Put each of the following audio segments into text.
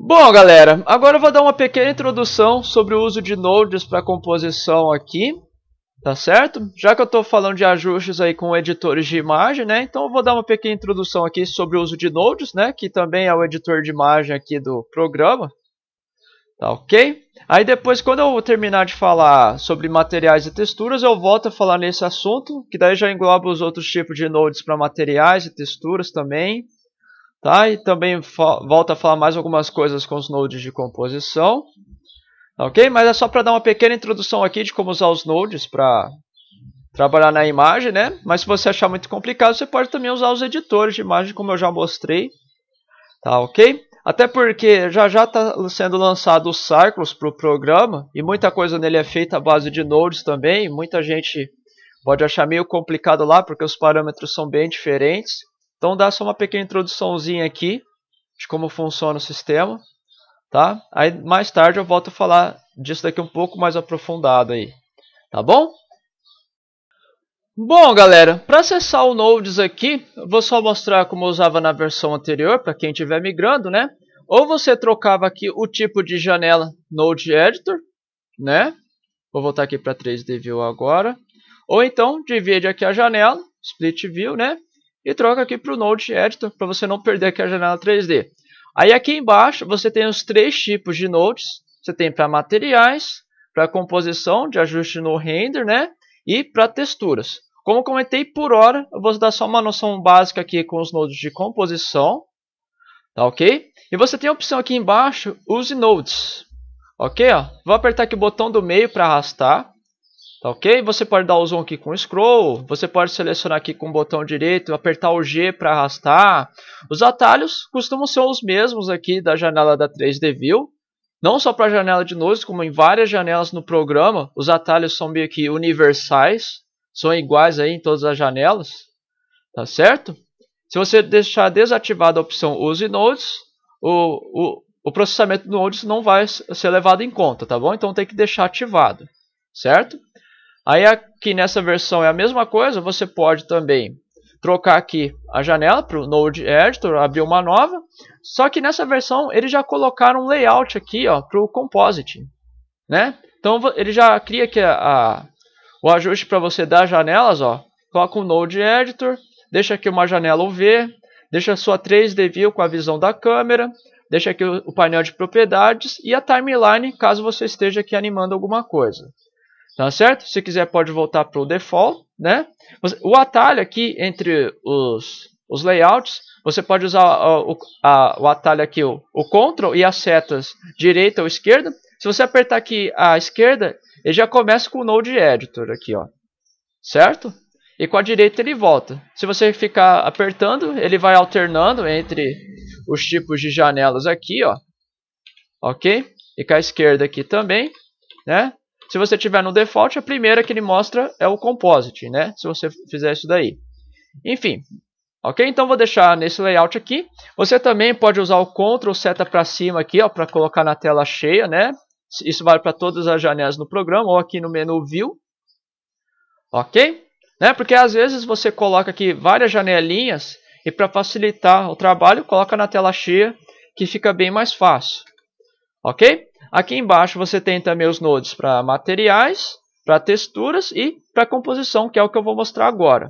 Bom, galera, agora eu vou dar uma pequena introdução sobre o uso de nodes para composição aqui, tá certo? Já que eu estou falando de ajustes aí com editores de imagem, né? Então eu vou dar uma pequena introdução aqui sobre o uso de nodes, né? Que também é o editor de imagem aqui do programa, tá ok? Aí depois, quando eu terminar de falar sobre materiais e texturas, eu volto a falar nesse assunto, que daí já engloba os outros tipos de nodes para materiais e texturas também, Tá? E também volta a falar mais algumas coisas com os nodes de composição. Tá ok? Mas é só para dar uma pequena introdução aqui de como usar os nodes para trabalhar na imagem, né? Mas se você achar muito complicado, você pode também usar os editores de imagem, como eu já mostrei. Tá ok? Até porque já já está sendo lançado o Cycles para o programa, e muita coisa nele é feita à base de nodes também, muita gente pode achar meio complicado lá, porque os parâmetros são bem diferentes. Então dá só uma pequena introduçãozinha aqui de como funciona o sistema, tá? Aí mais tarde eu volto a falar disso daqui um pouco mais aprofundado aí, tá bom? Bom, galera, para acessar o Nodes aqui, eu vou só mostrar como eu usava na versão anterior, para quem estiver migrando, né? Ou você trocava aqui o tipo de janela Node Editor, né? Vou voltar aqui para 3D View agora. Ou então, divide aqui a janela, Split View, né? e troca aqui para o Node Editor para você não perder aqui a janela 3D. Aí aqui embaixo você tem os três tipos de nodes. Você tem para materiais, para composição de ajuste no render, né? E para texturas. Como comentei por hora, eu vou dar só uma noção básica aqui com os nodes de composição. Tá ok? E você tem a opção aqui embaixo, use nodes. Ok? Ó. Vou apertar aqui o botão do meio para arrastar. Tá ok? Você pode dar o zoom aqui com o scroll, você pode selecionar aqui com o botão direito, apertar o G para arrastar. Os atalhos costumam ser os mesmos aqui da janela da 3D View, não só para a janela de Nodes como em várias janelas no programa, os atalhos são meio que universais, são iguais aí em todas as janelas, tá certo? Se você deixar desativada a opção Use Nodes, o, o, o processamento do nodes não vai ser levado em conta, tá bom? Então tem que deixar ativado, certo? Aí aqui nessa versão é a mesma coisa, você pode também trocar aqui a janela para o Node Editor, abrir uma nova. Só que nessa versão eles já colocaram um layout aqui para o Composite. Né? Então ele já cria aqui a, a o ajuste para você dar janelas. Ó. Coloca o Node Editor, deixa aqui uma janela UV, deixa a sua 3D View com a visão da câmera, deixa aqui o, o painel de propriedades e a timeline caso você esteja aqui animando alguma coisa. Tá certo? Se quiser pode voltar para o default, né? O atalho aqui entre os, os layouts, você pode usar o, a, o atalho aqui, o, o Ctrl e as setas direita ou esquerda. Se você apertar aqui a esquerda, ele já começa com o Node Editor aqui, ó. Certo? E com a direita ele volta. Se você ficar apertando, ele vai alternando entre os tipos de janelas aqui, ó. Ok? E com a esquerda aqui também, né? Se você tiver no default, a primeira que ele mostra é o composite, né? Se você fizer isso daí. Enfim, ok? Então vou deixar nesse layout aqui. Você também pode usar o Ctrl seta para cima aqui, ó, para colocar na tela cheia, né? Isso vale para todas as janelas no programa ou aqui no menu View, ok? Né? Porque às vezes você coloca aqui várias janelinhas e para facilitar o trabalho, coloca na tela cheia que fica bem mais fácil, ok? Aqui embaixo você tem também os nodes para materiais, para texturas e para composição, que é o que eu vou mostrar agora.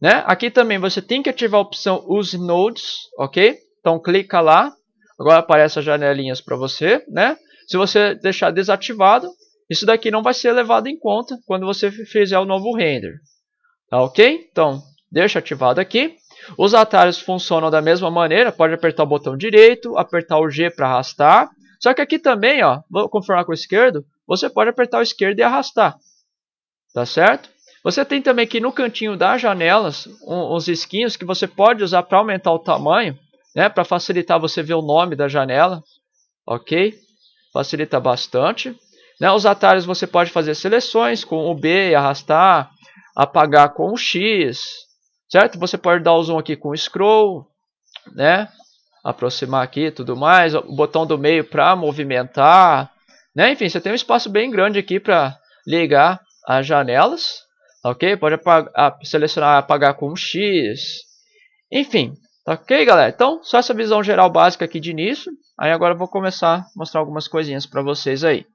Né? Aqui também você tem que ativar a opção Use Nodes, ok? Então clica lá, agora aparece as janelinhas para você. Né? Se você deixar desativado, isso daqui não vai ser levado em conta quando você fizer o novo render. Tá ok? Então deixa ativado aqui. Os atalhos funcionam da mesma maneira, pode apertar o botão direito, apertar o G para arrastar, só que aqui também, ó, vou confirmar com o esquerdo, você pode apertar o esquerdo e arrastar. Tá certo? Você tem também aqui no cantinho das janelas um, uns esquinhos que você pode usar para aumentar o tamanho, né, para facilitar você ver o nome da janela, ok? Facilita bastante. Né, os atalhos você pode fazer seleções com o B e arrastar, apagar com o X, certo? Você pode dar o zoom aqui com o scroll, né? aproximar aqui tudo mais, o botão do meio para movimentar, né? Enfim, você tem um espaço bem grande aqui para ligar as janelas, ok? Pode apagar, selecionar apagar com um X, enfim, tá ok, galera? Então, só essa visão geral básica aqui de início, aí agora eu vou começar a mostrar algumas coisinhas para vocês aí.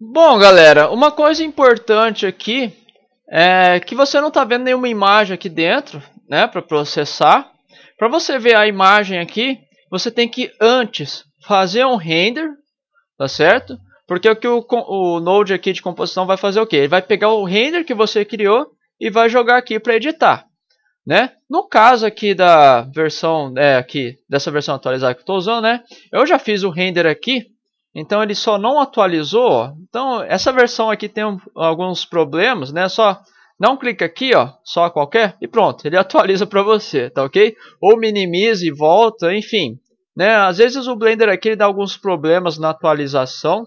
Bom, galera, uma coisa importante aqui é que você não está vendo nenhuma imagem aqui dentro, né, para processar, para você ver a imagem aqui, você tem que antes fazer um render, tá certo? Porque o que o, o Node aqui de composição vai fazer o quê? Ele vai pegar o render que você criou e vai jogar aqui para editar. Né? No caso aqui da versão é, aqui dessa versão atualizada que eu estou usando, né? Eu já fiz o render aqui, então ele só não atualizou. Então essa versão aqui tem um, alguns problemas, né? Só Dá um clique aqui, ó, só qualquer, e pronto, ele atualiza para você, tá ok? Ou minimiza e volta, enfim. Né? Às vezes o Blender aqui dá alguns problemas na atualização,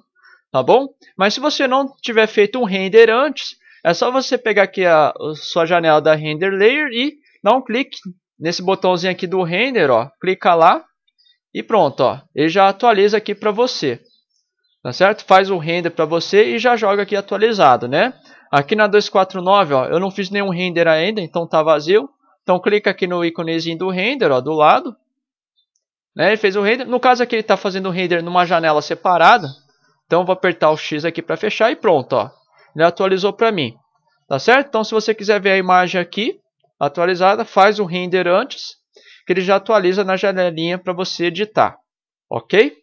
tá bom? Mas se você não tiver feito um render antes, é só você pegar aqui a, a sua janela da Render Layer e dar um clique nesse botãozinho aqui do render, ó, clica lá e pronto, ó, ele já atualiza aqui para você, tá certo? Faz o render para você e já joga aqui atualizado, né? Aqui na 249, ó, eu não fiz nenhum render ainda, então tá vazio. Então clica aqui no íconezinho do render, ó, do lado. Né, ele fez o render. No caso aqui ele está fazendo o render numa janela separada. Então eu vou apertar o X aqui para fechar e pronto. Ó. Ele atualizou para mim. Tá certo? Então se você quiser ver a imagem aqui atualizada, faz o render antes. Que ele já atualiza na janelinha para você editar. Ok?